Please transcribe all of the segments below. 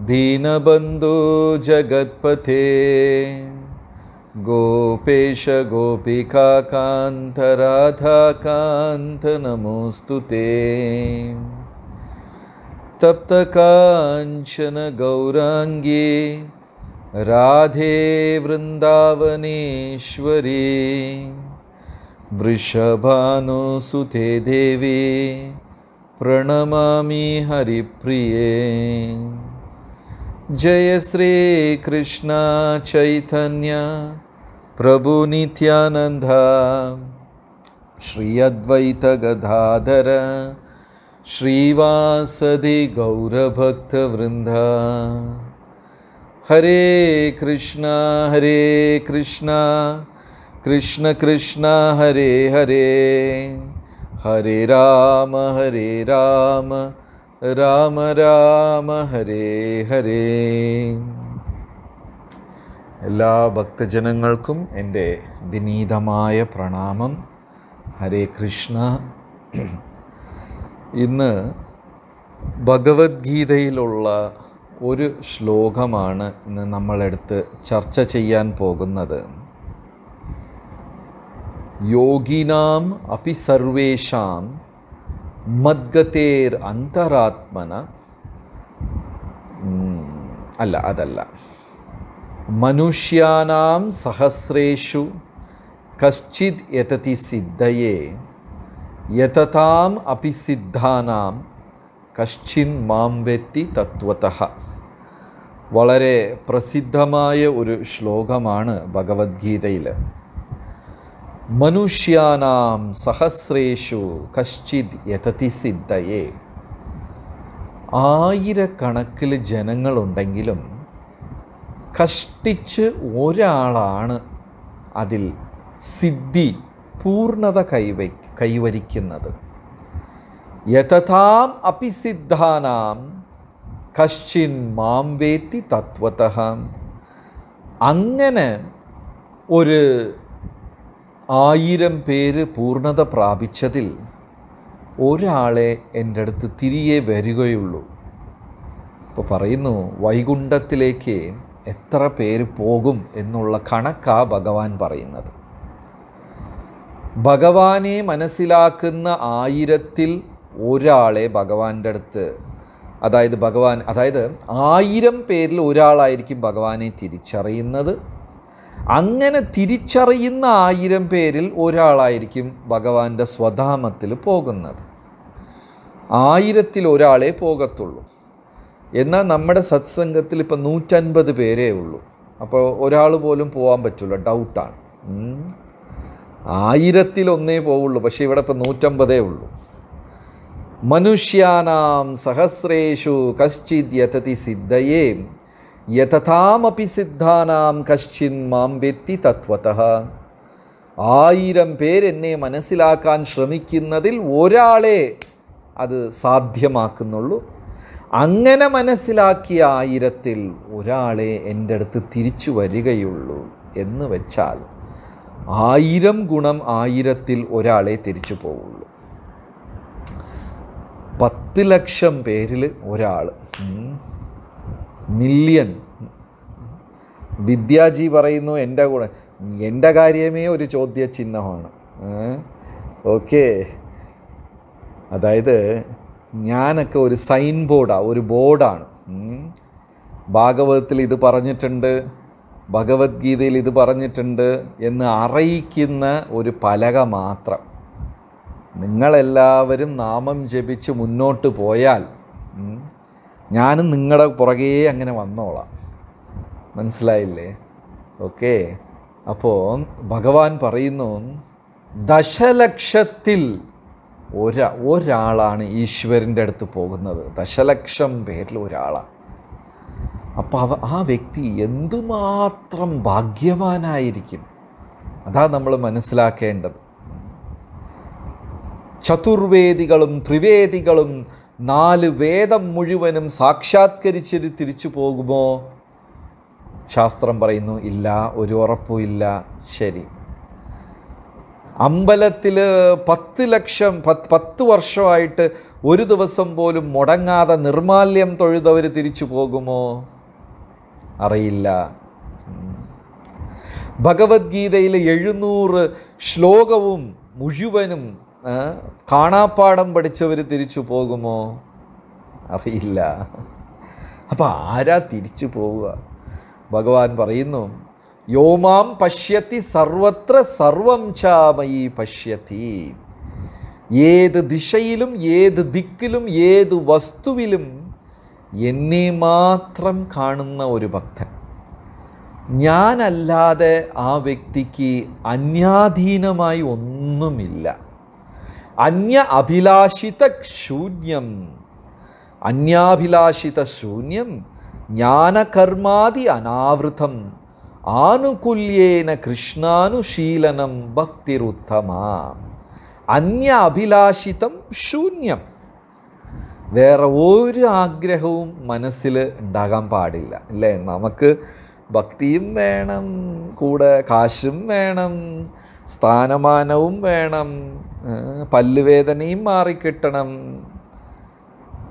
दीनबन्धो जगत्पथे नमोऽस्तु ते गौराङ्गी राधे वृन्दावनेश्वरी वृषभानुसुते देवी प्रणमामि हरिप्रिये जय श्री कृष्ण चैतन्य प्रभु नित्यानन्द श्री अद्वैत गदाधर श्रीवासदि गौरभक्तवृंद हरे कृष्ण हरे कृष्ण कृष्ण कृष्ण हरे हरे हरे राम हरे राम രാമ രാമ ഹരേ ഹരേ എല്ലാ ഭക്തജനങ്ങൾക്കും എൻ്റെ വിനീതമായ പ്രണാമം ഹരേ കൃഷ്ണ ഇന്ന് ഭഗവത്ഗീതയിലുള്ള ഒരു ശ്ലോകമാണ് ഇന്ന് നമ്മളെടുത്ത് ചർച്ച ചെയ്യാൻ പോകുന്നത് യോഗിനാം അപി സർവേഷാം ಮದ್ಗತೇರ್ ಅಂತರಾತ್ಮನ ಅಲ್ಲ ಅದಲ್ಲ ಮನುಷ್ಯಾನಾಂ ಸಹಸ್ರೇಷು ಕಶ್ಚಿದ್ ಯತತಿ ಸಿದ್ಧಯೇ ಯತತಾಂ ಅಪಿ ಸಿದ್ಧಾನಾಂ കശ്ചിൻ മാം വെത്തി തത്വത വളരെ പ്രസിദ്ധമായ ഒരു ശ്ലോകമാണ് ഭഗവത്ഗീതയിൽ മനുഷ്യാനാം സഹസ്രേഷു കശ്ചിത് യഥതി സിദ്ധയെ ആയിരക്കണക്കിൽ ജനങ്ങളുണ്ടെങ്കിലും കഷ്ടിച്ച് ഒരാളാണ് അതിൽ സിദ്ധി പൂർണ്ണത കൈവ കൈവരിക്കുന്നത് യഥതാം അപിസിദ്ധാനാം കശ്ചിൻ മാം വേത്തി തത്വത അങ്ങനെ ഒരു ആയിരം പേര് പൂർണ്ണത പ്രാപിച്ചതിൽ ഒരാളെ എൻ്റെ അടുത്ത് തിരികെ വരികയുള്ളൂ ഇപ്പോൾ പറയുന്നു വൈകുണ്ഠത്തിലേക്ക് എത്ര പേര് പോകും എന്നുള്ള കണക്കാ ഭഗവാൻ പറയുന്നത് ഭഗവാനെ മനസ്സിലാക്കുന്ന ആയിരത്തിൽ ഒരാളെ ഭഗവാന്റെ അടുത്ത് അതായത് ഭഗവാൻ അതായത് ആയിരം പേരിൽ ഒരാളായിരിക്കും ഭഗവാനെ തിരിച്ചറിയുന്നത് അങ്ങനെ തിരിച്ചറിയുന്ന ആയിരം പേരിൽ ഒരാളായിരിക്കും ഭഗവാന്റെ സ്വധാമത്തിൽ പോകുന്നത് ആയിരത്തിൽ ഒരാളെ പോകത്തുള്ളൂ എന്നാൽ നമ്മുടെ സത്സംഗത്തിൽ ഇപ്പം നൂറ്റൻപത് പേരേ ഉള്ളൂ അപ്പോൾ ഒരാൾ പോലും പോകാൻ പറ്റില്ല ഡൗട്ടാണ് ഒന്നേ പോവുള്ളൂ പക്ഷേ ഇവിടെ ഇപ്പം നൂറ്റമ്പതേ ഉള്ളൂ മനുഷ്യാനാം സഹസ്രേഷു കശ്ചിത് യഥതി സിദ്ധയേ യഥതാമപി സിദ്ധാനാം കശ്ചിൻ മാം വെത്തി തത്വത ആയിരം പേരെന്നെ മനസ്സിലാക്കാൻ ശ്രമിക്കുന്നതിൽ ഒരാളെ അത് സാധ്യമാക്കുന്നുള്ളൂ അങ്ങനെ മനസ്സിലാക്കിയ ആയിരത്തിൽ ഒരാളെ എൻ്റെ അടുത്ത് തിരിച്ചു വരികയുള്ളൂ എന്ന് വെച്ചാൽ ആയിരം ഗുണം ആയിരത്തിൽ ഒരാളെ തിരിച്ചു പോവുള്ളൂ പത്ത് ലക്ഷം പേരിൽ ഒരാൾ മില്യൺ വിദ്യാജി പറയുന്നു എൻ്റെ കൂടെ എൻ്റെ കാര്യമേ ഒരു ചോദ്യചിഹ്നമാണ് ഓക്കെ അതായത് ഞാനൊക്കെ ഒരു സൈൻ ബോർഡാണ് ഒരു ബോർഡാണ് ഭാഗവതത്തിൽ ഇത് പറഞ്ഞിട്ടുണ്ട് ഭഗവത്ഗീതയിൽ ഇത് പറഞ്ഞിട്ടുണ്ട് എന്ന് അറിയിക്കുന്ന ഒരു പലക മാത്രം നിങ്ങളെല്ലാവരും നാമം ജപിച്ച് മുന്നോട്ട് പോയാൽ ഞാനും നിങ്ങളുടെ പുറകേ അങ്ങനെ വന്നോളാം മനസ്സിലായില്ലേ ഓക്കെ അപ്പോൾ ഭഗവാൻ പറയുന്നു ദശലക്ഷത്തിൽ ഒരാ ഒരാളാണ് ഈശ്വരൻ്റെ അടുത്ത് പോകുന്നത് ദശലക്ഷം പേരിൽ ഒരാളാണ് അപ്പോൾ അവ ആ വ്യക്തി എന്തുമാത്രം ഭാഗ്യവാനായിരിക്കും അതാ നമ്മൾ മനസ്സിലാക്കേണ്ടത് ചതുർവേദികളും ത്രിവേദികളും നാല് വേദം മുഴുവനും സാക്ഷാത്കരിച്ചിട്ട് തിരിച്ചു പോകുമോ ശാസ്ത്രം പറയുന്നു ഇല്ല ഒരു ഉറപ്പുമില്ല ശരി അമ്പലത്തിൽ പത്ത് ലക്ഷം പത്ത് പത്ത് വർഷമായിട്ട് ഒരു ദിവസം പോലും മുടങ്ങാതെ നിർമാല്യം തൊഴുതവർ തിരിച്ചു പോകുമോ അറിയില്ല ഭഗവത്ഗീതയിലെ എഴുന്നൂറ് ശ്ലോകവും മുഴുവനും കാണാപ്പാടം പഠിച്ചവർ തിരിച്ചു പോകുമോ അറിയില്ല അപ്പോൾ ആരാ തിരിച്ചു പോവുക ഭഗവാൻ പറയുന്നു യോമാം പശ്യത്തി സർവത്ര സർവം ചാമയി പശ്യത്തി ഏത് ദിശയിലും ഏത് ദിക്കിലും ഏത് വസ്തുവിലും എന്നെ മാത്രം കാണുന്ന ഒരു ഭക്തൻ ഞാനല്ലാതെ ആ വ്യക്തിക്ക് അന്യാധീനമായി ഒന്നുമില്ല അന്യ അഭിലാഷിത ശൂന്യം അന്യാഭിലാഷിത ശൂന്യം ജ്ഞാനകർമാതി അനാവൃതം ആനുകൂല്യേന കൃഷ്ണാനുശീലനം ഭക്തിരുത്തമ അന്യ അഭിലാഷിതം ശൂന്യം വേറെ ഒരു ആഗ്രഹവും മനസ്സിൽ ഉണ്ടാകാൻ പാടില്ല അല്ലേ നമുക്ക് ഭക്തിയും വേണം കൂടെ കാശും വേണം സ്ഥാനമാനവും വേണം പല്ലുവേദനയും മാറിക്കിട്ടണം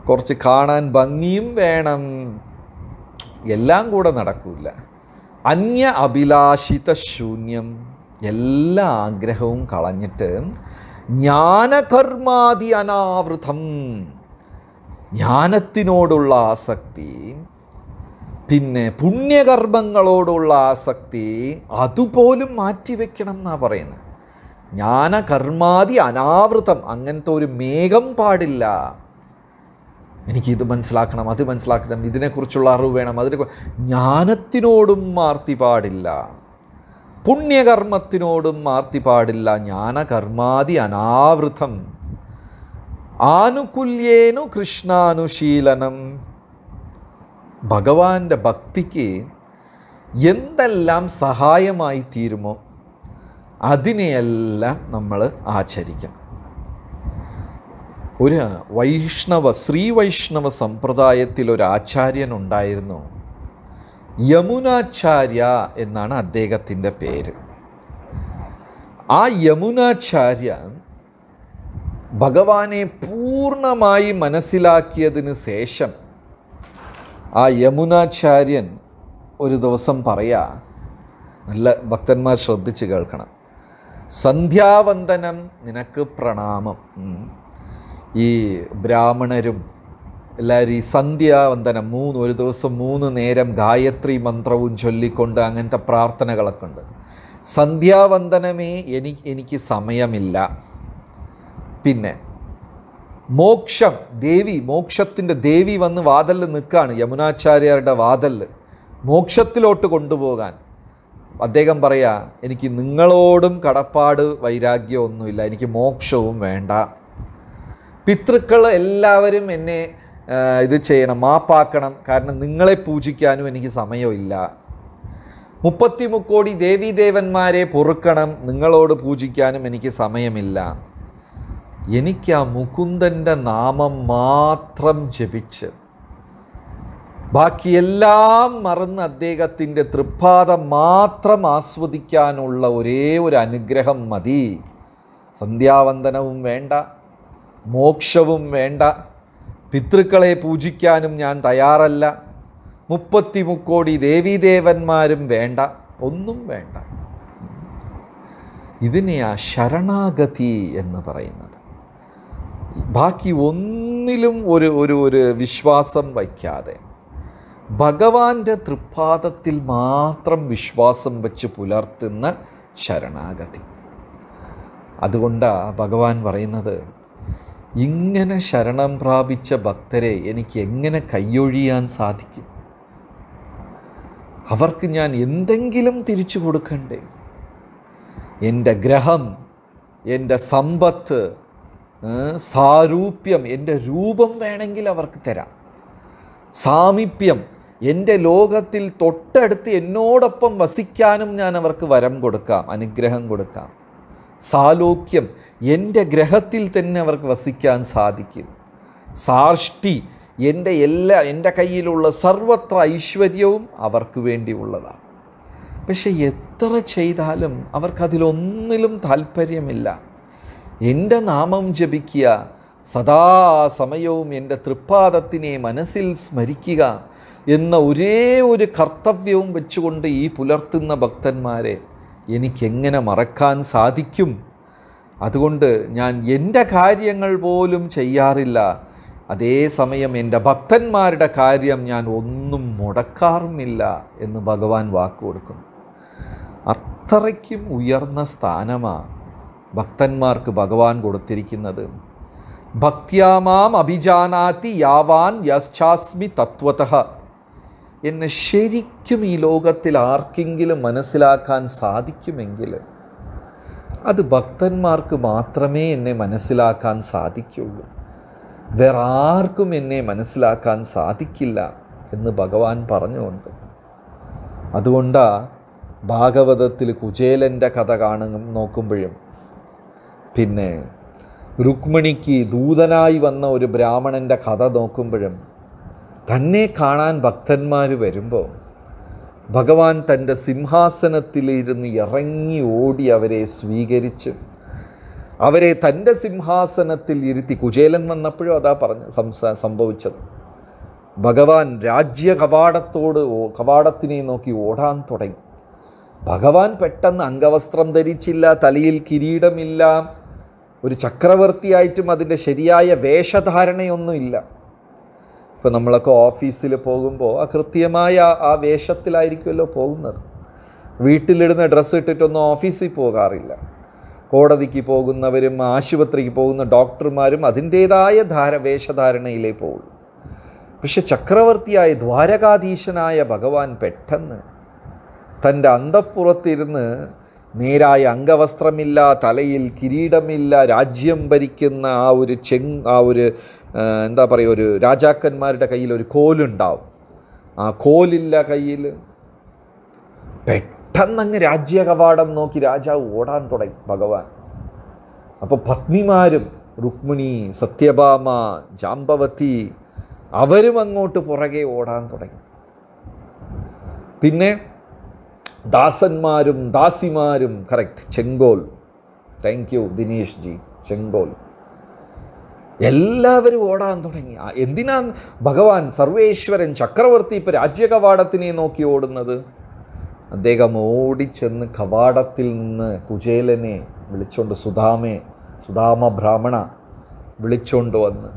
കുറച്ച് കാണാൻ ഭംഗിയും വേണം എല്ലാം കൂടെ നടക്കില്ല അന്യ അഭിലാഷിത ശൂന്യം എല്ലാ ആഗ്രഹവും കളഞ്ഞിട്ട് ജ്ഞാനകർമാതി അനാവൃതം ജ്ഞാനത്തിനോടുള്ള ആസക്തി പിന്നെ പുണ്യകർമ്മങ്ങളോടുള്ള ആസക്തി അതുപോലും മാറ്റിവെക്കണം എന്നാണ് പറയുന്നത് കർമാതി അനാവൃതം അങ്ങനത്തെ ഒരു മേഘം പാടില്ല എനിക്കിത് മനസ്സിലാക്കണം അത് മനസ്സിലാക്കണം ഇതിനെക്കുറിച്ചുള്ള അറിവ് വേണം അതിനെ ജ്ഞാനത്തിനോടും മാർത്തി പാടില്ല പുണ്യകർമ്മത്തിനോടും മാർത്തി പാടില്ല ജ്ഞാനകർമാതി അനാവൃതം ആനുകുല്യേനു കൃഷ്ണാനുശീലനം ഭഗവാന്റെ ഭക്തിക്ക് എന്തെല്ലാം സഹായമായി തീരുമോ അതിനെയെല്ലാം നമ്മൾ ആചരിക്കണം ഒരു വൈഷ്ണവ ശ്രീ വൈഷ്ണവ സമ്പ്രദായത്തിൽ ഒരു ആചാര്യൻ ഉണ്ടായിരുന്നു യമുനാചാര്യ എന്നാണ് അദ്ദേഹത്തിൻ്റെ പേര് ആ യമുനാചാര്യ ഭഗവാനെ പൂർണ്ണമായി മനസ്സിലാക്കിയതിന് ശേഷം ആ യമുനാചാര്യൻ ഒരു ദിവസം പറയാ നല്ല ഭക്തന്മാർ ശ്രദ്ധിച്ച് കേൾക്കണം സന്ധ്യാവന്ദനം നിനക്ക് പ്രണാമം ഈ ബ്രാഹ്മണരും എല്ലാവരും ഈ സന്ധ്യാവന്ദനം മൂന്ന് ഒരു ദിവസം മൂന്ന് നേരം ഗായത്രി മന്ത്രവും ചൊല്ലിക്കൊണ്ട് അങ്ങനത്തെ പ്രാർത്ഥനകളൊക്കെ ഉണ്ട് സന്ധ്യാവന്ദനമേ എനിക്ക് എനിക്ക് സമയമില്ല പിന്നെ മോക്ഷം ദേവി മോക്ഷത്തിൻ്റെ ദേവി വന്ന് വാതലിൽ നിൽക്കുകയാണ് യമുനാചാര്യരുടെ വാതലിൽ മോക്ഷത്തിലോട്ട് കൊണ്ടുപോകാൻ അദ്ദേഹം പറയാ എനിക്ക് നിങ്ങളോടും കടപ്പാട് വൈരാഗ്യമൊന്നുമില്ല എനിക്ക് മോക്ഷവും വേണ്ട പിതൃക്കൾ എല്ലാവരും എന്നെ ഇത് ചെയ്യണം മാപ്പാക്കണം കാരണം നിങ്ങളെ പൂജിക്കാനും എനിക്ക് സമയമില്ല മുപ്പത്തി മുക്കോടി ദേവീദേവന്മാരെ പൊറുക്കണം നിങ്ങളോട് പൂജിക്കാനും എനിക്ക് സമയമില്ല എനിക്ക് ആ മുകുന്ദൻ്റെ നാമം മാത്രം ജപിച്ച് ബാക്കിയെല്ലാം മറന്ന് അദ്ദേഹത്തിൻ്റെ തൃപ്പാദം മാത്രം ആസ്വദിക്കാനുള്ള ഒരേ ഒരു അനുഗ്രഹം മതി സന്ധ്യാവന്ദനവും വേണ്ട മോക്ഷവും വേണ്ട പിതൃക്കളെ പൂജിക്കാനും ഞാൻ തയ്യാറല്ല മുപ്പത്തി മുക്കോടി ദേവീദേവന്മാരും വേണ്ട ഒന്നും വേണ്ട ഇതിനെയാ ശരണാഗതി എന്ന് പറയുന്നത് ബാക്കി ഒന്നിലും ഒരു ഒരു ഒരു വിശ്വാസം വയ്ക്കാതെ ഭഗവാന്റെ തൃപ്പാദത്തിൽ മാത്രം വിശ്വാസം വച്ച് പുലർത്തുന്ന ശരണാഗതി അതുകൊണ്ടാണ് ഭഗവാൻ പറയുന്നത് ഇങ്ങനെ ശരണം പ്രാപിച്ച ഭക്തരെ എനിക്ക് എങ്ങനെ കൈയൊഴിയാൻ സാധിക്കും അവർക്ക് ഞാൻ എന്തെങ്കിലും തിരിച്ചു കൊടുക്കണ്ടേ എൻ്റെ ഗ്രഹം എൻ്റെ സമ്പത്ത് സാരൂപ്യം എൻ്റെ രൂപം വേണമെങ്കിൽ അവർക്ക് തരാം സാമീപ്യം എൻ്റെ ലോകത്തിൽ തൊട്ടടുത്ത് എന്നോടൊപ്പം വസിക്കാനും ഞാൻ അവർക്ക് വരം കൊടുക്കാം അനുഗ്രഹം കൊടുക്കാം സാലോക്യം എൻ്റെ ഗ്രഹത്തിൽ തന്നെ അവർക്ക് വസിക്കാൻ സാധിക്കും സാഷ്ടി എൻ്റെ എല്ലാ എൻ്റെ കയ്യിലുള്ള സർവത്ര ഐശ്വര്യവും അവർക്ക് വേണ്ടി ഉള്ളതാണ് പക്ഷേ എത്ര ചെയ്താലും അവർക്കതിലൊന്നിലും താല്പര്യമില്ല എൻ്റെ നാമം ജപിക്കുക സമയവും എൻ്റെ തൃപ്പാദത്തിനെ മനസ്സിൽ സ്മരിക്കുക എന്ന ഒരേ ഒരു കർത്തവ്യവും വെച്ചുകൊണ്ട് ഈ പുലർത്തുന്ന ഭക്തന്മാരെ എനിക്കെങ്ങനെ മറക്കാൻ സാധിക്കും അതുകൊണ്ട് ഞാൻ എൻ്റെ കാര്യങ്ങൾ പോലും ചെയ്യാറില്ല അതേസമയം എൻ്റെ ഭക്തന്മാരുടെ കാര്യം ഞാൻ ഒന്നും മുടക്കാറുമില്ല എന്ന് ഭഗവാൻ വാക്ക് കൊടുക്കുന്നു അത്രയ്ക്കും ഉയർന്ന സ്ഥാനമാണ് ഭക്തന്മാർക്ക് ഭഗവാൻ കൊടുത്തിരിക്കുന്നത് ഭക്യാമാം അഭിജാനാതി യാവാൻ യശ്ചാസ്മി തത്വത എന്നെ ശരിക്കും ഈ ലോകത്തിൽ ആർക്കെങ്കിലും മനസ്സിലാക്കാൻ സാധിക്കുമെങ്കിൽ അത് ഭക്തന്മാർക്ക് മാത്രമേ എന്നെ മനസ്സിലാക്കാൻ സാധിക്കുള്ളൂ വേറെ ആർക്കും എന്നെ മനസ്സിലാക്കാൻ സാധിക്കില്ല എന്ന് ഭഗവാൻ പറഞ്ഞുകൊണ്ട് അതുകൊണ്ടാണ് ഭാഗവതത്തിൽ കുചേലൻ്റെ കഥ കാണും നോക്കുമ്പോഴും പിന്നെ രുക്മിണിക്ക് ദൂതനായി വന്ന ഒരു ബ്രാഹ്മണൻ്റെ കഥ നോക്കുമ്പോഴും തന്നെ കാണാൻ ഭക്തന്മാർ വരുമ്പോൾ ഭഗവാൻ തൻ്റെ സിംഹാസനത്തിലിരുന്ന് ഇറങ്ങി ഓടി അവരെ സ്വീകരിച്ചു അവരെ തൻ്റെ സിംഹാസനത്തിൽ ഇരുത്തി കുചേലൻ വന്നപ്പോഴും അതാ പറഞ്ഞ് സംസാ സംഭവിച്ചത് ഭഗവാൻ രാജ്യ കവാടത്തോട് കവാടത്തിനെ നോക്കി ഓടാൻ തുടങ്ങി ഭഗവാൻ പെട്ടെന്ന് അംഗവസ്ത്രം ധരിച്ചില്ല തലയിൽ കിരീടമില്ല ഒരു ചക്രവർത്തിയായിട്ടും അതിൻ്റെ ശരിയായ വേഷധാരണയൊന്നുമില്ല ഇപ്പോൾ നമ്മളൊക്കെ ഓഫീസിൽ പോകുമ്പോൾ ആ കൃത്യമായ ആ വേഷത്തിലായിരിക്കുമല്ലോ പോകുന്നത് വീട്ടിലിടുന്ന ഡ്രസ്സ് ഇട്ടിട്ടൊന്നും ഓഫീസിൽ പോകാറില്ല കോടതിക്ക് പോകുന്നവരും ആശുപത്രിക്ക് പോകുന്ന ഡോക്ടർമാരും അതിൻ്റേതായ ധാര വേഷധാരണയിലേ പോകുള്ളൂ പക്ഷെ ചക്രവർത്തിയായ ദ്വാരകാധീശനായ ഭഗവാൻ പെട്ടെന്ന് തൻ്റെ അന്തപ്പുറത്തിരുന്ന് നേരായ അംഗവസ്ത്രമില്ല തലയിൽ കിരീടമില്ല രാജ്യം ഭരിക്കുന്ന ആ ഒരു ചെങ് ആ ഒരു എന്താ പറയുക ഒരു രാജാക്കന്മാരുടെ കയ്യിൽ ഒരു കോലുണ്ടാവും ആ കോലില്ല കയ്യിൽ പെട്ടെന്നങ്ങ് രാജ്യകവാടം നോക്കി രാജാവ് ഓടാൻ തുടങ്ങി ഭഗവാൻ അപ്പോൾ പത്നിമാരും രുക്മിണി സത്യഭാമ ജാമ്പവത്തി അവരും അങ്ങോട്ട് പുറകെ ഓടാൻ തുടങ്ങി പിന്നെ ദാസന്മാരും ദാസിമാരും കറക്റ്റ് ചെങ്കോൽ താങ്ക് യു ദിനേഷ് ജി ചെങ്കോൽ എല്ലാവരും ഓടാൻ തുടങ്ങി എന്തിനാ ഭഗവാൻ സർവേശ്വരൻ ചക്രവർത്തി ഇപ്പം രാജ്യകവാടത്തിനെ നോക്കി ഓടുന്നത് അദ്ദേഹം ഓടിച്ചെന്ന് കവാടത്തിൽ നിന്ന് കുചേലനെ വിളിച്ചോണ്ട് സുധാമെ സുധാമ ബ്രാഹ്മണ വിളിച്ചോണ്ട് വന്ന്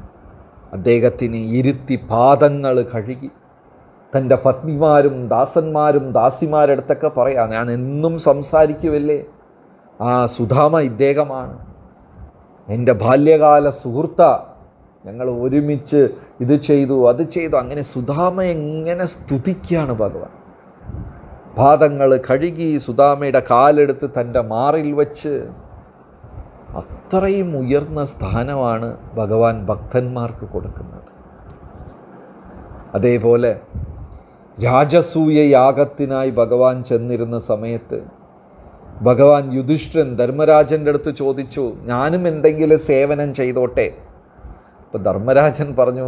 അദ്ദേഹത്തിന് ഇരുത്തി പാദങ്ങൾ കഴുകി തൻ്റെ പത്നിമാരും ദാസന്മാരും ദാസിമാരടുത്തൊക്കെ പറയാം ഞാൻ എന്നും സംസാരിക്കുമല്ലേ ആ സുധാമ ഇദ്ദേഹമാണ് എൻ്റെ ബാല്യകാല സുഹൃത്ത ഞങ്ങൾ ഒരുമിച്ച് ഇത് ചെയ്തു അത് ചെയ്തു അങ്ങനെ സുധാമ എങ്ങനെ സ്തുതിക്കുകയാണ് ഭഗവാൻ പാദങ്ങൾ കഴുകി സുധാമയുടെ കാലെടുത്ത് തൻ്റെ മാറിൽ വച്ച് അത്രയും ഉയർന്ന സ്ഥാനമാണ് ഭഗവാൻ ഭക്തന്മാർക്ക് കൊടുക്കുന്നത് അതേപോലെ രാജസൂയ യാഗത്തിനായി ഭഗവാൻ ചെന്നിരുന്ന സമയത്ത് ഭഗവാൻ യുധിഷ്ഠിരൻ ധർമ്മരാജൻ്റെ അടുത്ത് ചോദിച്ചു ഞാനും എന്തെങ്കിലും സേവനം ചെയ്തോട്ടെ അപ്പോൾ ധർമ്മരാജൻ പറഞ്ഞു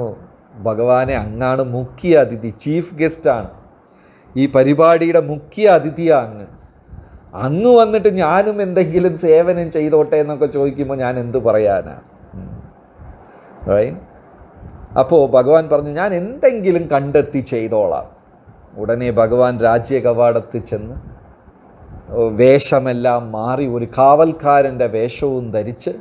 ഭഗവാനെ അങ്ങാണ് മുഖ്യ അതിഥി ചീഫ് ഗസ്റ്റാണ് ഈ പരിപാടിയുടെ മുഖ്യ അതിഥിയാണ് അങ്ങ് അങ്ങ് വന്നിട്ട് ഞാനും എന്തെങ്കിലും സേവനം ചെയ്തോട്ടെ എന്നൊക്കെ ചോദിക്കുമ്പോൾ ഞാൻ എന്ത് പറയാനാണ് അപ്പോൾ ഭഗവാൻ പറഞ്ഞു ഞാൻ എന്തെങ്കിലും കണ്ടെത്തി ചെയ്തോളാം ഉടനെ ഭഗവാൻ രാജ്യകവാടത്ത് ചെന്ന് വേഷമെല്ലാം മാറി ഒരു കാവൽക്കാരൻ്റെ വേഷവും ധരിച്ച്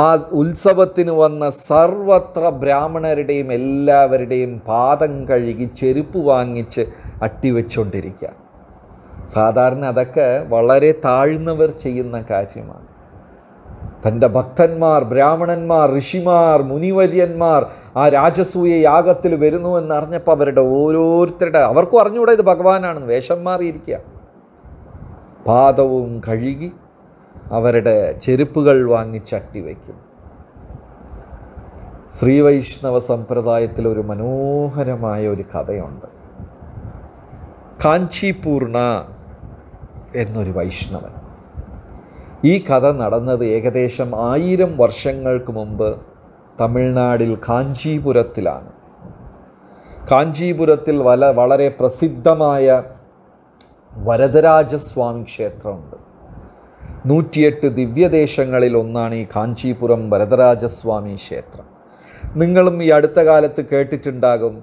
ആ ഉത്സവത്തിന് വന്ന സർവത്ര ബ്രാഹ്മണരുടെയും എല്ലാവരുടെയും പാദം കഴുകി ചെരുപ്പ് വാങ്ങിച്ച് അട്ടിവെച്ചുകൊണ്ടിരിക്കുക സാധാരണ അതൊക്കെ വളരെ താഴ്ന്നവർ ചെയ്യുന്ന കാര്യമാണ് തൻ്റെ ഭക്തന്മാർ ബ്രാഹ്മണന്മാർ ഋഷിമാർ മുനിവര്യന്മാർ ആ രാജസൂയ യാഗത്തിൽ വരുന്നു എന്നറിഞ്ഞപ്പോൾ അവരുടെ ഓരോരുത്തരുടെ അവർക്കും അറിഞ്ഞുകൂടെ ഇത് ഭഗവാനാണെന്ന് വേഷം മാറിയിരിക്കുക പാദവും കഴുകി അവരുടെ ചെരുപ്പുകൾ വാങ്ങി ചട്ടി വയ്ക്കും ശ്രീവൈഷ്ണവ സമ്പ്രദായത്തിൽ ഒരു മനോഹരമായ ഒരു കഥയുണ്ട് കാഞ്ചിപൂർണ എന്നൊരു വൈഷ്ണവൻ ഈ കഥ നടന്നത് ഏകദേശം ആയിരം വർഷങ്ങൾക്ക് മുമ്പ് തമിഴ്നാടിൽ കാഞ്ചീപുരത്തിലാണ് കാഞ്ചീപുരത്തിൽ വല വളരെ പ്രസിദ്ധമായ വരദരാജസ്വാമി ക്ഷേത്രമുണ്ട് നൂറ്റിയെട്ട് ദിവ്യദേശങ്ങളിൽ ഒന്നാണ് ഈ കാഞ്ചീപുരം വരദരാജസ്വാമി ക്ഷേത്രം നിങ്ങളും ഈ അടുത്ത കാലത്ത് കേട്ടിട്ടുണ്ടാകും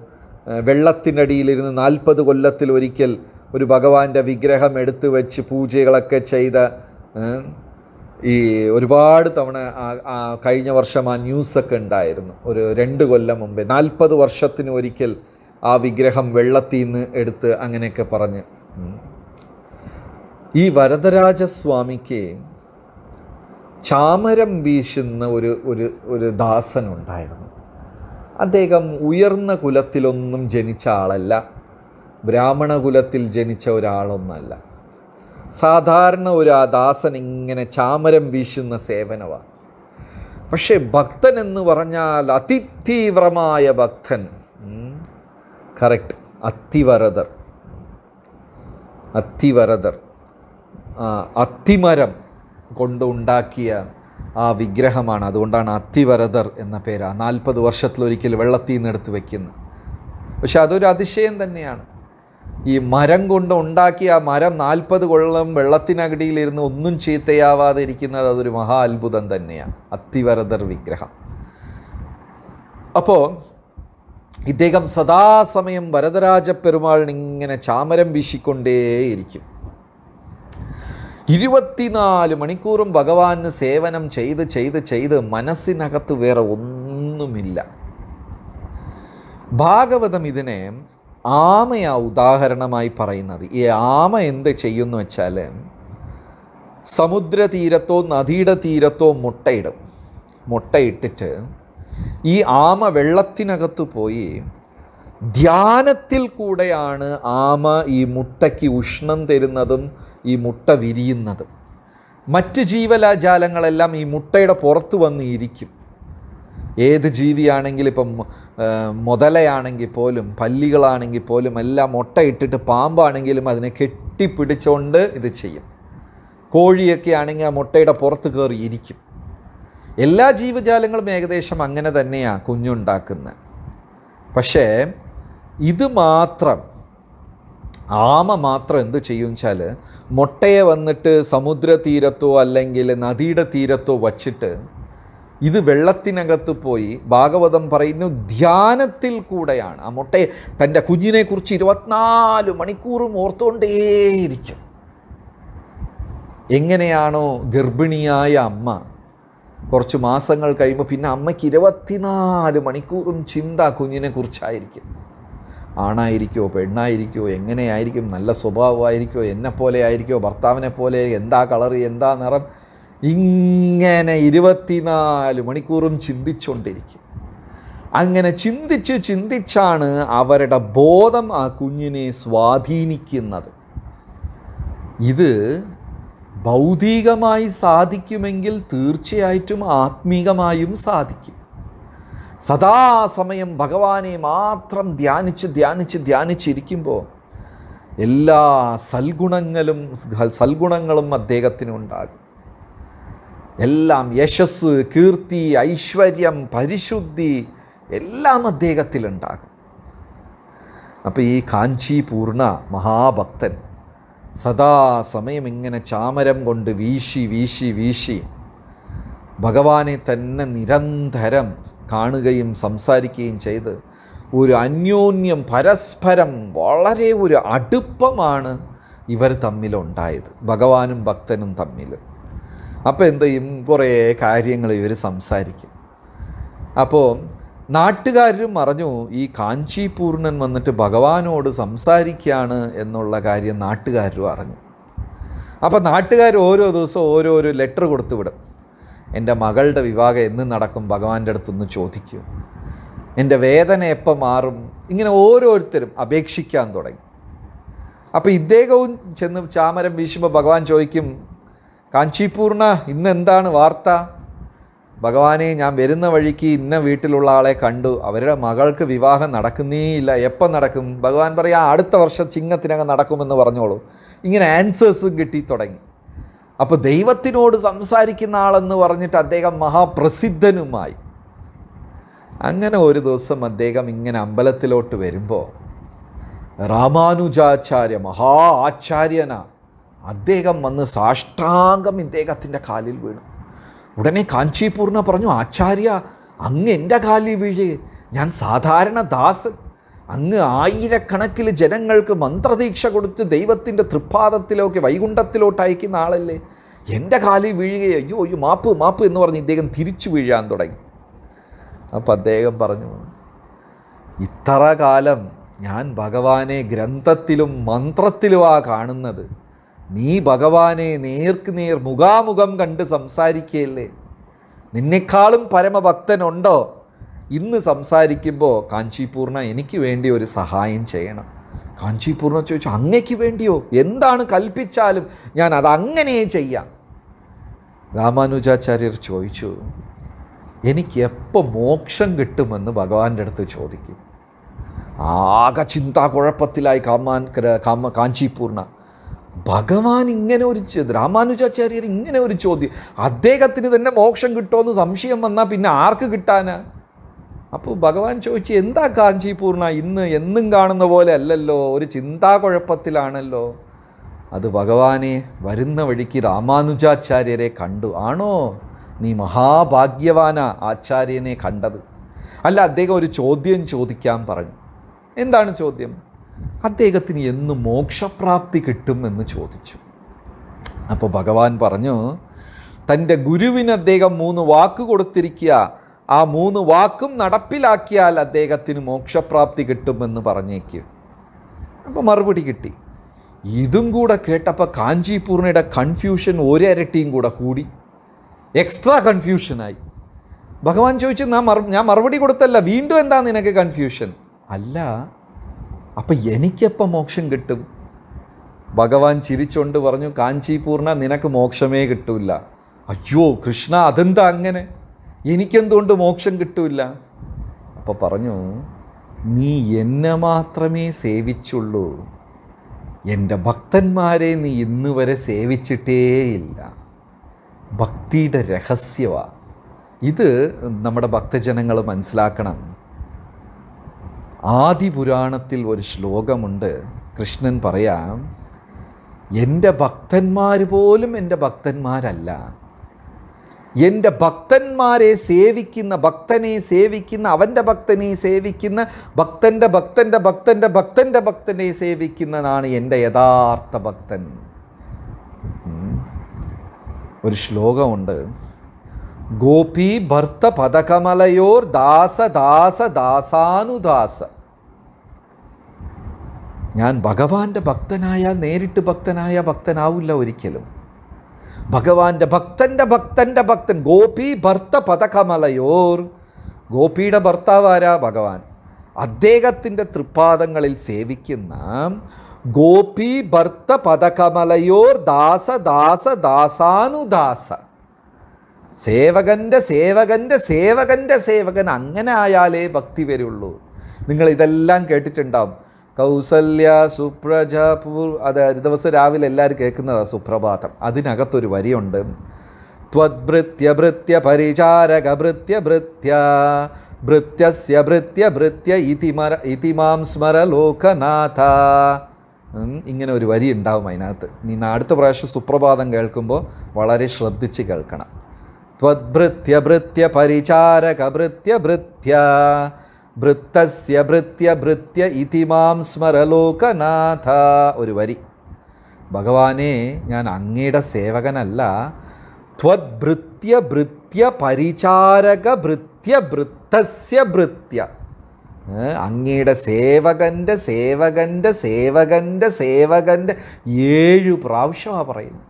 വെള്ളത്തിനടിയിലിരുന്ന് നാൽപ്പത് കൊല്ലത്തിൽ ഒരിക്കൽ ഒരു ഭഗവാന്റെ വിഗ്രഹം എടുത്തു വെച്ച് പൂജകളൊക്കെ ചെയ്ത ഈ ഒരുപാട് തവണ കഴിഞ്ഞ വർഷം ആ ന്യൂസൊക്കെ ഉണ്ടായിരുന്നു ഒരു രണ്ട് കൊല്ലം മുമ്പേ നാൽപ്പത് വർഷത്തിന് ഒരിക്കൽ ആ വിഗ്രഹം വെള്ളത്തിൽ നിന്ന് എടുത്ത് അങ്ങനെയൊക്കെ പറഞ്ഞ് ഈ വരദരാജസ്വാമിക്ക് ചാമരം വീശുന്ന ഒരു ഒരു ഒരു ദാസനുണ്ടായിരുന്നു അദ്ദേഹം ഉയർന്ന കുലത്തിലൊന്നും ജനിച്ച ആളല്ല ബ്രാഹ്മണ കുലത്തിൽ ജനിച്ച ഒരാളൊന്നല്ല സാധാരണ ഒരു ആ ദാസൻ ഇങ്ങനെ ചാമരം വീശുന്ന സേവനമാണ് പക്ഷേ ഭക്തൻ എന്ന് പറഞ്ഞാൽ അതിതീവ്രമായ ഭക്തൻ കറക്റ്റ് അത്തിവരതർ അത്തിവരതർ അത്തിമരം കൊണ്ട് ഉണ്ടാക്കിയ ആ വിഗ്രഹമാണ് അതുകൊണ്ടാണ് അത്തിവരതർ എന്ന പേര് നാൽപ്പത് വർഷത്തിലൊരിക്കൽ വെള്ളത്തിൽ നിന്ന് എടുത്ത് വയ്ക്കുന്നത് പക്ഷെ അതൊരു അതിശയം തന്നെയാണ് ഈ മരം കൊണ്ട് ഉണ്ടാക്കി ആ മരം നാൽപ്പത് കൊള്ളം വെള്ളത്തിനകടിയിലിരുന്ന് ഒന്നും ചീത്തയാവാതെ ഇരിക്കുന്നത് അതൊരു മഹാ അത്ഭുതം തന്നെയാണ് അത്തിവരദർ വിഗ്രഹം അപ്പോൾ ഇദ്ദേഹം സദാസമയം വരദരാജ പെരുമാളിനിങ്ങനെ ചാമരം വീശിക്കൊണ്ടേയിരിക്കും ഇരുപത്തിനാല് മണിക്കൂറും ഭഗവാന് സേവനം ചെയ്ത് ചെയ്ത് ചെയ്ത് മനസ്സിനകത്ത് വേറെ ഒന്നുമില്ല ഭാഗവതം ഇതിനെ ആമയാ ഉദാഹരണമായി പറയുന്നത് ഈ ആമ എന്ത് ചെയ്യുന്നു വെച്ചാൽ സമുദ്രതീരത്തോ നദിയുടെ തീരത്തോ മുട്ടയിടും മുട്ടയിട്ടിട്ട് ഈ ആമ വെള്ളത്തിനകത്ത് പോയി ധ്യാനത്തിൽ കൂടെയാണ് ആമ ഈ മുട്ടയ്ക്ക് ഉഷ്ണം തരുന്നതും ഈ മുട്ട വിരിയുന്നതും മറ്റ് ജീവലാജാലങ്ങളെല്ലാം ഈ മുട്ടയുടെ പുറത്ത് വന്ന് ഇരിക്കും ഏത് ജീവിയാണെങ്കിലും ഇപ്പം മുതലയാണെങ്കിൽ പോലും പല്ലികളാണെങ്കിൽ പോലും എല്ലാം മുട്ടയിട്ടിട്ട് പാമ്പാണെങ്കിലും അതിനെ കെട്ടിപ്പിടിച്ചുകൊണ്ട് ഇത് ചെയ്യും കോഴിയൊക്കെ ആണെങ്കിൽ ആ മുട്ടയുടെ പുറത്ത് കയറി ഇരിക്കും എല്ലാ ജീവജാലങ്ങളും ഏകദേശം അങ്ങനെ തന്നെയാണ് കുഞ്ഞുണ്ടാക്കുന്നത് പക്ഷേ ഇത് മാത്രം ആമ മാത്രം എന്ത് ചെയ്യും വെച്ചാൽ മുട്ടയെ വന്നിട്ട് സമുദ്രതീരത്തോ അല്ലെങ്കിൽ നദിയുടെ തീരത്തോ വച്ചിട്ട് ഇത് വെള്ളത്തിനകത്ത് പോയി ഭാഗവതം പറയുന്നു ധ്യാനത്തിൽ കൂടെയാണ് ആ മുട്ടയെ തൻ്റെ കുഞ്ഞിനെക്കുറിച്ച് ഇരുപത്തിനാല് മണിക്കൂറും ഓർത്തുകൊണ്ടേയിരിക്കും എങ്ങനെയാണോ ഗർഭിണിയായ അമ്മ കുറച്ച് മാസങ്ങൾ കഴിയുമ്പോൾ പിന്നെ അമ്മയ്ക്ക് ഇരുപത്തിനാല് മണിക്കൂറും ചിന്ത കുഞ്ഞിനെക്കുറിച്ചായിരിക്കും ആണായിരിക്കോ പെണ്ണായിരിക്കോ എങ്ങനെയായിരിക്കും നല്ല സ്വഭാവമായിരിക്കോ എന്നെപ്പോലെ ആയിരിക്കോ ഭർത്താവിനെ പോലെ എന്താ കളറ് എന്താ നിറം ഇങ്ങനെ ഇരുപത്തിനാല് മണിക്കൂറും ചിന്തിച്ചുകൊണ്ടിരിക്കും അങ്ങനെ ചിന്തിച്ച് ചിന്തിച്ചാണ് അവരുടെ ബോധം ആ കുഞ്ഞിനെ സ്വാധീനിക്കുന്നത് ഇത് ഭൗതികമായി സാധിക്കുമെങ്കിൽ തീർച്ചയായിട്ടും ആത്മീകമായും സാധിക്കും സദാസമയം ഭഗവാനെ മാത്രം ധ്യാനിച്ച് ധ്യാനിച്ച് ധ്യാനിച്ചിരിക്കുമ്പോൾ എല്ലാ സൽഗുണങ്ങളും സൽഗുണങ്ങളും അദ്ദേഹത്തിനുണ്ടാകും എല്ലാം യശസ് കീർത്തി ഐശ്വര്യം പരിശുദ്ധി എല്ലാം അദ്ദേഹത്തിലുണ്ടാകും അപ്പോൾ ഈ കാഞ്ചീപൂർണ മഹാഭക്തൻ സദാ സമയം ഇങ്ങനെ ചാമരം കൊണ്ട് വീശി വീശി വീശി ഭഗവാനെ തന്നെ നിരന്തരം കാണുകയും സംസാരിക്കുകയും ചെയ്ത് ഒരു അന്യോന്യം പരസ്പരം വളരെ ഒരു അടുപ്പമാണ് ഇവർ തമ്മിലുണ്ടായത് ഭഗവാനും ഭക്തനും തമ്മിൽ അപ്പോൾ എന്ത് ചെയ്യും കുറേ കാര്യങ്ങൾ ഇവർ സംസാരിക്കും അപ്പോൾ നാട്ടുകാരും അറിഞ്ഞു ഈ കാഞ്ചീപൂർണൻ വന്നിട്ട് ഭഗവാനോട് സംസാരിക്കുകയാണ് എന്നുള്ള കാര്യം നാട്ടുകാരും അറിഞ്ഞു അപ്പോൾ നാട്ടുകാർ ഓരോ ദിവസവും ഓരോരോ ലെറ്റർ കൊടുത്തു വിടും എൻ്റെ മകളുടെ വിവാഹം എന്ന് നടക്കും ഭഗവാന്റെ അടുത്തൊന്ന് ചോദിക്കും എൻ്റെ വേദന എപ്പോൾ മാറും ഇങ്ങനെ ഓരോരുത്തരും അപേക്ഷിക്കാൻ തുടങ്ങി അപ്പോൾ ഇദ്ദേഹവും ചെന്ന് ചാമരം വീശുമ്പോൾ ഭഗവാൻ ചോദിക്കും കാഞ്ചീപൂർണ ഇന്ന് എന്താണ് വാർത്ത ഭഗവാനെ ഞാൻ വരുന്ന വഴിക്ക് ഇന്ന വീട്ടിലുള്ള ആളെ കണ്ടു അവരുടെ മകൾക്ക് വിവാഹം നടക്കുന്നേയില്ല എപ്പം നടക്കും ഭഗവാൻ പറയാം അടുത്ത വർഷം ചിങ്ങത്തിനകം നടക്കുമെന്ന് പറഞ്ഞോളൂ ഇങ്ങനെ ആൻസേഴ്സും കിട്ടി തുടങ്ങി അപ്പോൾ ദൈവത്തിനോട് സംസാരിക്കുന്ന ആളെന്ന് പറഞ്ഞിട്ട് അദ്ദേഹം മഹാപ്രസിദ്ധനുമായി അങ്ങനെ ഒരു ദിവസം അദ്ദേഹം ഇങ്ങനെ അമ്പലത്തിലോട്ട് വരുമ്പോൾ രാമാനുജാചാര്യ മഹാ ആചാര്യനാണ് അദ്ദേഹം വന്ന് സാഷ്ടാംഗം ഇദ്ദേഹത്തിൻ്റെ കാലിൽ വീണു ഉടനെ കാഞ്ചീപൂർണ പറഞ്ഞു ആചാര്യ അങ്ങ് എൻ്റെ കാലിൽ വീഴ് ഞാൻ സാധാരണ ദാസൻ അങ്ങ് ആയിരക്കണക്കിന് ജനങ്ങൾക്ക് മന്ത്രദീക്ഷ കൊടുത്ത് ദൈവത്തിൻ്റെ തൃപ്പാദത്തിലേക്ക് വൈകുണ്ഠത്തിലോട്ട് അയക്കുന്ന ആളല്ലേ എൻ്റെ കാലിൽ വീഴുകയോ അയ്യോ അയ്യോ മാപ്പ് മാപ്പ് എന്ന് പറഞ്ഞ് ഇദ്ദേഹം തിരിച്ചു വീഴാൻ തുടങ്ങി അപ്പോൾ അദ്ദേഹം പറഞ്ഞു ഇത്ര കാലം ഞാൻ ഭഗവാനെ ഗ്രന്ഥത്തിലും മന്ത്രത്തിലുമാണ് കാണുന്നത് നീ ഭഗവാനെ നേർക്ക് നേർ മുഖാമുഖം കണ്ട് സംസാരിക്കുകയല്ലേ നിന്നെക്കാളും പരമഭക്തനുണ്ടോ ഇന്ന് സംസാരിക്കുമ്പോൾ കാഞ്ചീപൂർണ എനിക്ക് വേണ്ടി ഒരു സഹായം ചെയ്യണം കാഞ്ചീപൂർണ ചോദിച്ചു അങ്ങയ്ക്ക് വേണ്ടിയോ എന്താണ് കൽപ്പിച്ചാലും ഞാൻ അത് അങ്ങനെ ചെയ്യാം രാമാനുജാചാര്യർ ചോദിച്ചു എനിക്ക് എപ്പോൾ മോക്ഷം കിട്ടുമെന്ന് ഭഗവാന്റെ അടുത്ത് ചോദിക്കും ആകെ ചിന്താ കുഴപ്പത്തിലായി കാമാൻ കാമ ഭഗവാൻ ഇങ്ങനെ ഒരു രാമാനുജാചാര്യർ ഇങ്ങനെ ഒരു ചോദ്യം അദ്ദേഹത്തിന് തന്നെ മോക്ഷം കിട്ടുമെന്ന് സംശയം വന്നാൽ പിന്നെ ആർക്ക് കിട്ടാനാ അപ്പോൾ ഭഗവാൻ ചോദിച്ചു എന്താ കാഞ്ചീപൂർണ ഇന്ന് എന്നും കാണുന്ന പോലെ അല്ലല്ലോ ഒരു ചിന്താകുഴപ്പത്തിലാണല്ലോ അത് ഭഗവാനെ വരുന്ന വഴിക്ക് രാമാനുജാചാര്യരെ കണ്ടു ആണോ നീ മഹാഭാഗ്യവാന ആചാര്യനെ കണ്ടത് അല്ല അദ്ദേഹം ഒരു ചോദ്യം ചോദിക്കാൻ പറഞ്ഞു എന്താണ് ചോദ്യം അദ്ദേഹത്തിന് എന്ന് മോക്ഷപ്രാപ്തി കിട്ടും എന്ന് ചോദിച്ചു അപ്പോൾ ഭഗവാൻ പറഞ്ഞു തൻ്റെ ഗുരുവിന് അദ്ദേഹം മൂന്ന് വാക്ക് കൊടുത്തിരിക്കുക ആ മൂന്ന് വാക്കും നടപ്പിലാക്കിയാൽ അദ്ദേഹത്തിന് മോക്ഷപ്രാപ്തി കിട്ടുമെന്ന് പറഞ്ഞേക്ക് അപ്പോൾ മറുപടി കിട്ടി ഇതും കൂടെ കേട്ടപ്പോൾ കാഞ്ചിപൂർണയുടെ കൺഫ്യൂഷൻ ഒരരട്ടിയും കൂടെ കൂടി എക്സ്ട്രാ കൺഫ്യൂഷനായി ഭഗവാൻ ചോദിച്ചു ഞാൻ മറുപടി കൊടുത്തല്ല വീണ്ടും എന്താ നിനക്ക് കൺഫ്യൂഷൻ അല്ല അപ്പം എനിക്കെപ്പം മോക്ഷം കിട്ടും ഭഗവാൻ ചിരിച്ചുകൊണ്ട് പറഞ്ഞു കാഞ്ചീപൂർണ നിനക്ക് മോക്ഷമേ കിട്ടൂല അയ്യോ കൃഷ്ണ അതെന്താ അങ്ങനെ എനിക്കെന്തുകൊണ്ട് മോക്ഷം കിട്ടൂല അപ്പോൾ പറഞ്ഞു നീ എന്നെ മാത്രമേ സേവിച്ചുള്ളൂ എൻ്റെ ഭക്തന്മാരെ നീ ഇന്ന് വരെ സേവിച്ചിട്ടേയില്ല ഭക്തിയുടെ രഹസ്യമാണ് ഇത് നമ്മുടെ ഭക്തജനങ്ങൾ മനസ്സിലാക്കണം ആദിപുരാണത്തിൽ ഒരു ശ്ലോകമുണ്ട് കൃഷ്ണൻ പറയാം എൻ്റെ ഭക്തന്മാർ പോലും എൻ്റെ ഭക്തന്മാരല്ല എൻ്റെ ഭക്തന്മാരെ സേവിക്കുന്ന ഭക്തനെ സേവിക്കുന്ന അവൻ്റെ ഭക്തനെ സേവിക്കുന്ന ഭക്തൻ്റെ ഭക്തൻ്റെ ഭക്തൻ്റെ ഭക്തൻ്റെ ഭക്തനെ സേവിക്കുന്നതാണ് എൻ്റെ യഥാർത്ഥ ഭക്തൻ ഒരു ശ്ലോകമുണ്ട് ഗോപി ഭർത്ത പദകമലയോർ ദാസ ദാസ ദാസാനുദാസ ഞാൻ ഭഗവാന്റെ ഭക്തനായ നേരിട്ട് ഭക്തനായ ഭക്തനാവില്ല ഒരിക്കലും ഭഗവാന്റെ ഭക്തൻ്റെ ഭക്തൻ്റെ ഭക്തൻ ഗോപി ഭർത്ത പദകമലയോർ ഗോപിയുടെ ഭർത്താവാരാ ഭഗവാൻ അദ്ദേഹത്തിൻ്റെ തൃപ്പാദങ്ങളിൽ സേവിക്കുന്ന ഗോപി ഭർത്ത പദകമലയോർ ദാസ ദാസ ദാസാനുദാസ സേവകൻ്റെ സേവകൻ്റെ സേവകൻ്റെ സേവകൻ അങ്ങനെ ആയാലേ ഭക്തി വരുള്ളൂ നിങ്ങൾ ഇതെല്ലാം കേട്ടിട്ടുണ്ടാവും കൗസല്യ സുപ്രജ അത് ഒരു ദിവസം രാവിലെ എല്ലാവരും കേൾക്കുന്നതാണ് സുപ്രഭാതം അതിനകത്തൊരു വരിയുണ്ട് ത്വദ്ഭൃത്യ ഭൃത്യ പരിചാരക ഭൃത്യ ഭൃത്യ ഭൃത്യസ്യ ഭൃത്യ ഭൃത്യ ഇതിമര ഇതിമാം സ്മര ലോകനാഥ ഇങ്ങനെ ഒരു വരി ഉണ്ടാവും അതിനകത്ത് ഇനി അടുത്ത പ്രാവശ്യം സുപ്രഭാതം കേൾക്കുമ്പോൾ വളരെ ശ്രദ്ധിച്ച് കേൾക്കണം ഭൃത്യ ഭൃത്തസ്യ ഭൃത്യ ഭൃത്യ ഇതി മാം സ്മരലോകനാഥ ഒരു വരി ഭഗവാനെ ഞാൻ അങ്ങയുടെ സേവകനല്ല ത്വദ്ഭൃത്യ ഭൃത്യ പരിചാരക ഭൃത്യ ഭൃത്തസ്യ ഭൃത്യ അങ്ങയുടെ സേവകൻ്റെ സേവകൻ്റെ സേവകൻ്റെ സേവകൻ്റെ ഏഴു പ്രാവശ്യമാണ് പറയുന്നത്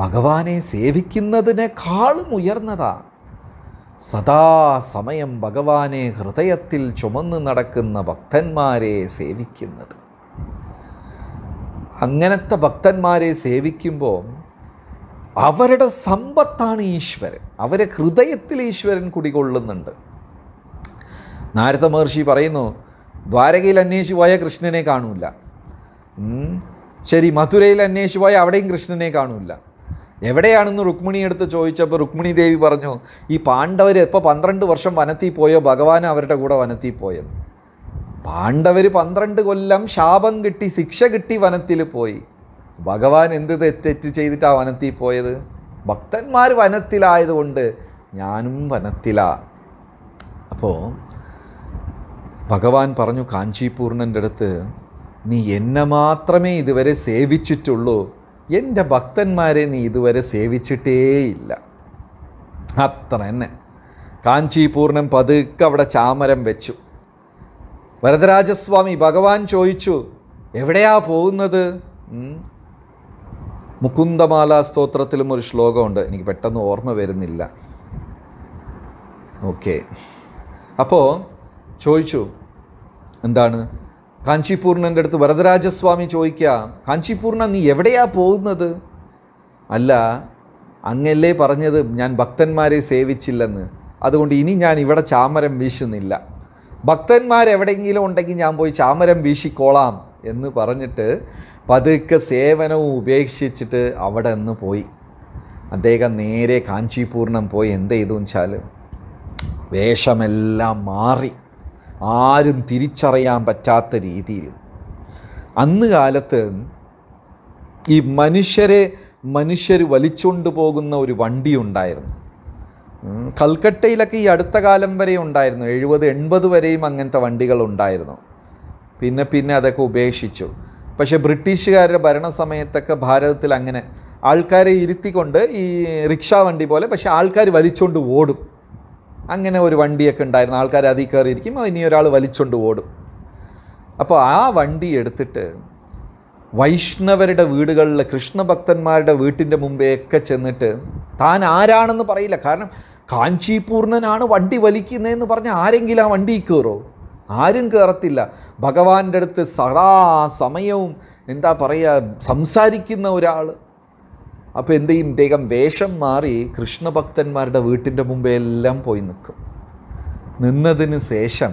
ഭഗവാനെ സേവിക്കുന്നതിനേക്കാളും ഉയർന്നതാണ് സദാ സമയം ഭഗവാനെ ഹൃദയത്തിൽ ചുമന്ന് നടക്കുന്ന ഭക്തന്മാരെ സേവിക്കുന്നത് അങ്ങനത്തെ ഭക്തന്മാരെ സേവിക്കുമ്പോൾ അവരുടെ സമ്പത്താണ് ഈശ്വരൻ അവരെ ഹൃദയത്തിൽ ഈശ്വരൻ കുടികൊള്ളുന്നുണ്ട് നാരദ മഹർഷി പറയുന്നു ദ്വാരകയിൽ അന്വേഷിച്ച് പോയ കൃഷ്ണനെ കാണൂല ശരി മധുരയിൽ അന്വേഷിച്ച് പോയ അവിടെയും കൃഷ്ണനെ കാണൂല എവിടെയാണെന്ന് രുക്മിണി എടുത്ത് ചോദിച്ചപ്പോൾ രുക്മിണി ദേവി പറഞ്ഞു ഈ പാണ്ഡവർ എപ്പോൾ പന്ത്രണ്ട് വർഷം വനത്തിൽ പോയോ ഭഗവാൻ അവരുടെ കൂടെ വനത്തിൽ പോയെന്ന് പാണ്ഡവർ പന്ത്രണ്ട് കൊല്ലം ശാപം കിട്ടി ശിക്ഷ കിട്ടി വനത്തിൽ പോയി ഭഗവാൻ എന്ത് തെറ്റ് ആ വനത്തിൽ പോയത് ഭക്തന്മാർ വനത്തിലായതുകൊണ്ട് ഞാനും വനത്തിലാ അപ്പോൾ ഭഗവാൻ പറഞ്ഞു കാഞ്ചീപൂർണൻ്റെ അടുത്ത് നീ എന്നെ മാത്രമേ ഇതുവരെ സേവിച്ചിട്ടുള്ളൂ എൻ്റെ ഭക്തന്മാരെ നീ ഇതുവരെ സേവിച്ചിട്ടേയില്ല അത്ര തന്നെ കാഞ്ചീപൂർണം പതുക്കെ അവിടെ ചാമരം വെച്ചു വരദരാജസ്വാമി ഭഗവാൻ ചോദിച്ചു എവിടെയാ പോകുന്നത് മുകുന്ദമാല സ്തോത്രത്തിലും ഒരു ശ്ലോകമുണ്ട് എനിക്ക് പെട്ടെന്ന് ഓർമ്മ വരുന്നില്ല ഓക്കെ അപ്പോൾ ചോദിച്ചു എന്താണ് കാഞ്ചിപൂർണൻ്റെ അടുത്ത് വരദരാജസ്വാമി ചോദിക്കാം കാഞ്ചിപൂർണ നീ എവിടെയാ പോകുന്നത് അല്ല അങ്ങല്ലേ പറഞ്ഞത് ഞാൻ ഭക്തന്മാരെ സേവിച്ചില്ലെന്ന് അതുകൊണ്ട് ഇനി ഞാൻ ഇവിടെ ചാമരം വീശുന്നില്ല ഭക്തന്മാരെവിടെയെങ്കിലും ഉണ്ടെങ്കിൽ ഞാൻ പോയി ചാമരം വീശിക്കോളാം എന്ന് പറഞ്ഞിട്ട് പതുക്കെ സേവനവും ഉപേക്ഷിച്ചിട്ട് അവിടെ നിന്ന് പോയി അദ്ദേഹം നേരെ കാഞ്ചിപൂർണം പോയി എന്ത് ചെയ്തു വെച്ചാൽ വേഷമെല്ലാം മാറി ആരും തിരിച്ചറിയാൻ പറ്റാത്ത രീതിയിൽ അന്ന് കാലത്ത് ഈ മനുഷ്യരെ മനുഷ്യർ വലിച്ചുകൊണ്ട് പോകുന്ന ഒരു വണ്ടി ഉണ്ടായിരുന്നു കൽക്കട്ടയിലൊക്കെ ഈ അടുത്ത കാലം വരെ ഉണ്ടായിരുന്നു എഴുപത് എൺപത് വരെയും അങ്ങനത്തെ വണ്ടികൾ ഉണ്ടായിരുന്നു പിന്നെ പിന്നെ അതൊക്കെ ഉപേക്ഷിച്ചു പക്ഷേ ബ്രിട്ടീഷുകാരുടെ ഭരണസമയത്തൊക്കെ ഭാരതത്തിൽ അങ്ങനെ ആൾക്കാരെ ഇരുത്തിക്കൊണ്ട് ഈ റിക്ഷാ വണ്ടി പോലെ പക്ഷേ ആൾക്കാർ വലിച്ചുകൊണ്ട് ഓടും അങ്ങനെ ഒരു വണ്ടിയൊക്കെ ഉണ്ടായിരുന്നു ആൾക്കാർ അതിൽ കയറിയിരിക്കും ഇനി ഒരാൾ വലിച്ചുകൊണ്ട് ഓടും അപ്പോൾ ആ വണ്ടി എടുത്തിട്ട് വൈഷ്ണവരുടെ വീടുകളിൽ കൃഷ്ണഭക്തന്മാരുടെ വീട്ടിൻ്റെ മുമ്പേയൊക്കെ ചെന്നിട്ട് താൻ ആരാണെന്ന് പറയില്ല കാരണം കാഞ്ചീപൂർണനാണ് വണ്ടി വലിക്കുന്നതെന്ന് പറഞ്ഞാൽ ആരെങ്കിലും ആ വണ്ടി കയറോ ആരും കയറത്തില്ല ഭഗവാന്റെ അടുത്ത് സദാ സമയവും എന്താ പറയുക സംസാരിക്കുന്ന ഒരാൾ അപ്പോൾ എന്ത് ചെയ്യും ഇദ്ദേഹം വേഷം മാറി കൃഷ്ണഭക്തന്മാരുടെ വീട്ടിൻ്റെ മുമ്പേ എല്ലാം പോയി നിൽക്കും നിന്നതിന് ശേഷം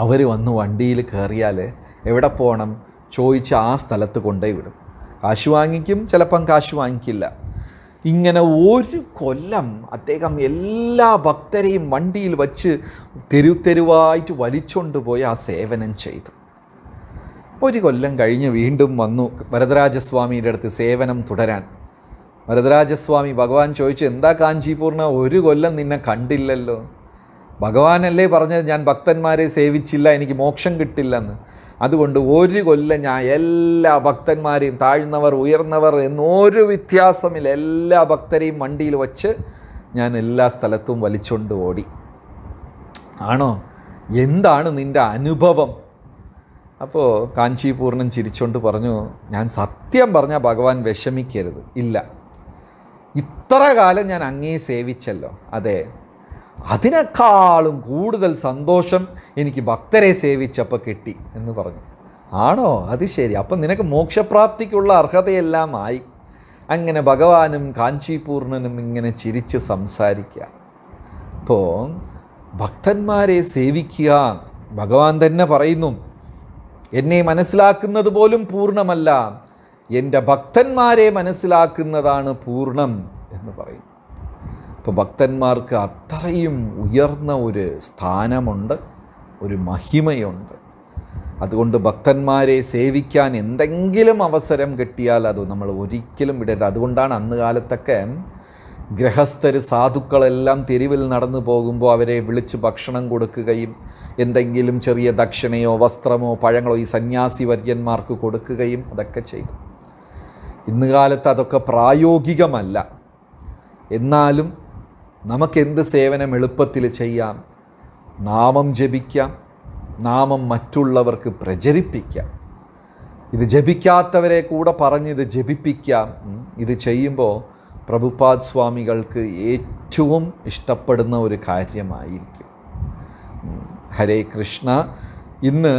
അവർ വന്ന് വണ്ടിയിൽ കയറിയാൽ എവിടെ പോകണം ചോദിച്ച് ആ സ്ഥലത്ത് കൊണ്ടേ വിടും കാശ് വാങ്ങിക്കും ചിലപ്പം കാശ് വാങ്ങിക്കില്ല ഇങ്ങനെ ഒരു കൊല്ലം അദ്ദേഹം എല്ലാ ഭക്തരെയും വണ്ടിയിൽ വച്ച് തെരു തെരുവായിട്ട് വലിച്ചുകൊണ്ട് പോയി ആ സേവനം ചെയ്തു ഒരു കൊല്ലം കഴിഞ്ഞ് വീണ്ടും വന്നു വരദരാജസ്വാമിയുടെ അടുത്ത് സേവനം തുടരാൻ വരദരാജസ്വാമി ഭഗവാൻ ചോദിച്ചു എന്താ കാഞ്ചീപൂർണ ഒരു കൊല്ലം നിന്നെ കണ്ടില്ലല്ലോ ഭഗവാനല്ലേ പറഞ്ഞത് ഞാൻ ഭക്തന്മാരെ സേവിച്ചില്ല എനിക്ക് മോക്ഷം കിട്ടില്ലെന്ന് അതുകൊണ്ട് ഒരു കൊല്ലം ഞാൻ എല്ലാ ഭക്തന്മാരെയും താഴ്ന്നവർ ഉയർന്നവർ എന്നൊരു വ്യത്യാസമില്ല എല്ലാ ഭക്തരെയും വണ്ടിയിൽ വച്ച് ഞാൻ എല്ലാ സ്ഥലത്തും വലിച്ചുകൊണ്ട് ഓടി ആണോ എന്താണ് നിൻ്റെ അനുഭവം അപ്പോൾ കാഞ്ചീപൂർണം ചിരിച്ചുകൊണ്ട് പറഞ്ഞു ഞാൻ സത്യം പറഞ്ഞാൽ ഭഗവാൻ വിഷമിക്കരുത് ഇല്ല ഇത്ര കാലം ഞാൻ അങ്ങേ സേവിച്ചല്ലോ അതെ അതിനേക്കാളും കൂടുതൽ സന്തോഷം എനിക്ക് ഭക്തരെ സേവിച്ചപ്പോൾ കിട്ടി എന്ന് പറഞ്ഞു ആണോ അത് ശരി അപ്പം നിനക്ക് മോക്ഷപ്രാപ്തിക്കുള്ള അർഹതയെല്ലാം ആയി അങ്ങനെ ഭഗവാനും കാഞ്ചീപൂർണനും ഇങ്ങനെ ചിരിച്ച് സംസാരിക്കുക അപ്പോൾ ഭക്തന്മാരെ സേവിക്കുക ഭഗവാൻ തന്നെ പറയുന്നു എന്നെ മനസ്സിലാക്കുന്നത് പോലും പൂർണ്ണമല്ല എൻ്റെ ഭക്തന്മാരെ മനസ്സിലാക്കുന്നതാണ് പൂർണ്ണം എന്ന് പറയും അപ്പോൾ ഭക്തന്മാർക്ക് അത്രയും ഉയർന്ന ഒരു സ്ഥാനമുണ്ട് ഒരു മഹിമയുണ്ട് അതുകൊണ്ട് ഭക്തന്മാരെ സേവിക്കാൻ എന്തെങ്കിലും അവസരം കിട്ടിയാൽ അത് നമ്മൾ ഒരിക്കലും വിടരുത് അതുകൊണ്ടാണ് അന്ന് കാലത്തൊക്കെ ഗ്രഹസ്ഥർ സാധുക്കളെല്ലാം തെരുവിൽ നടന്നു പോകുമ്പോൾ അവരെ വിളിച്ച് ഭക്ഷണം കൊടുക്കുകയും എന്തെങ്കിലും ചെറിയ ദക്ഷിണയോ വസ്ത്രമോ പഴങ്ങളോ ഈ സന്യാസി വര്യന്മാർക്ക് കൊടുക്കുകയും അതൊക്കെ ചെയ്തു ഇന്ന് കാലത്ത് അതൊക്കെ പ്രായോഗികമല്ല എന്നാലും നമുക്കെന്ത് സേവനം എളുപ്പത്തിൽ ചെയ്യാം നാമം ജപിക്കാം നാമം മറ്റുള്ളവർക്ക് പ്രചരിപ്പിക്കാം ഇത് ജപിക്കാത്തവരെ കൂടെ പറഞ്ഞ് ഇത് ജപിപ്പിക്കാം ഇത് ചെയ്യുമ്പോൾ പ്രഭുപാദ് സ്വാമികൾക്ക് ഏറ്റവും ഇഷ്ടപ്പെടുന്ന ഒരു കാര്യമായിരിക്കും ഹരേ കൃഷ്ണ ഇന്ന്